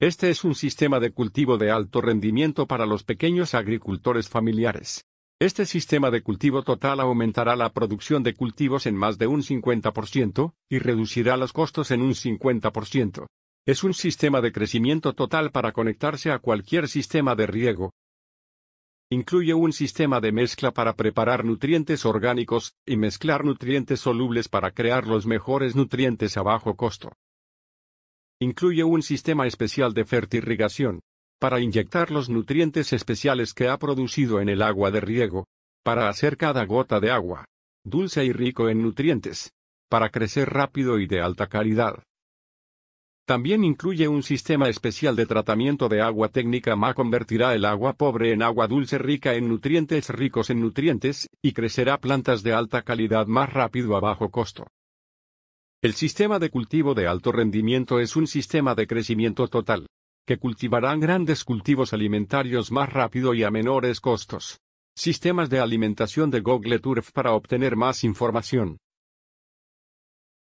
Este es un sistema de cultivo de alto rendimiento para los pequeños agricultores familiares. Este sistema de cultivo total aumentará la producción de cultivos en más de un 50% y reducirá los costos en un 50%. Es un sistema de crecimiento total para conectarse a cualquier sistema de riego. Incluye un sistema de mezcla para preparar nutrientes orgánicos y mezclar nutrientes solubles para crear los mejores nutrientes a bajo costo. Incluye un sistema especial de fertirrigación, para inyectar los nutrientes especiales que ha producido en el agua de riego, para hacer cada gota de agua dulce y rico en nutrientes, para crecer rápido y de alta calidad. También incluye un sistema especial de tratamiento de agua técnica MA convertirá el agua pobre en agua dulce rica en nutrientes ricos en nutrientes, y crecerá plantas de alta calidad más rápido a bajo costo. El sistema de cultivo de alto rendimiento es un sistema de crecimiento total, que cultivarán grandes cultivos alimentarios más rápido y a menores costos. Sistemas de alimentación de Google Turf para obtener más información.